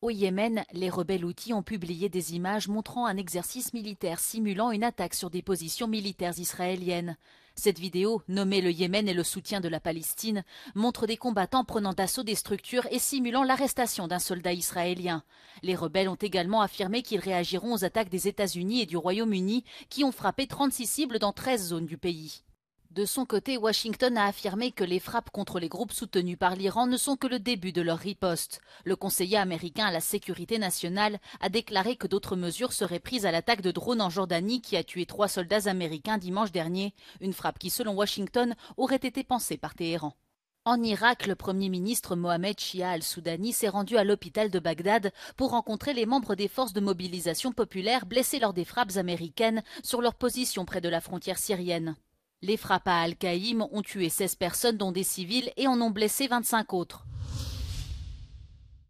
Au Yémen, les rebelles outils ont publié des images montrant un exercice militaire simulant une attaque sur des positions militaires israéliennes. Cette vidéo, nommée le Yémen et le soutien de la Palestine, montre des combattants prenant d'assaut des structures et simulant l'arrestation d'un soldat israélien. Les rebelles ont également affirmé qu'ils réagiront aux attaques des États-Unis et du Royaume-Uni qui ont frappé 36 cibles dans 13 zones du pays. De son côté, Washington a affirmé que les frappes contre les groupes soutenus par l'Iran ne sont que le début de leur riposte. Le conseiller américain à la sécurité nationale a déclaré que d'autres mesures seraient prises à l'attaque de drones en Jordanie qui a tué trois soldats américains dimanche dernier, une frappe qui, selon Washington, aurait été pensée par Téhéran. En Irak, le Premier ministre Mohamed Shia al-Soudani s'est rendu à l'hôpital de Bagdad pour rencontrer les membres des forces de mobilisation populaire blessés lors des frappes américaines sur leur position près de la frontière syrienne. Les frappes à Al-Qaïm ont tué 16 personnes dont des civils et en ont blessé 25 autres.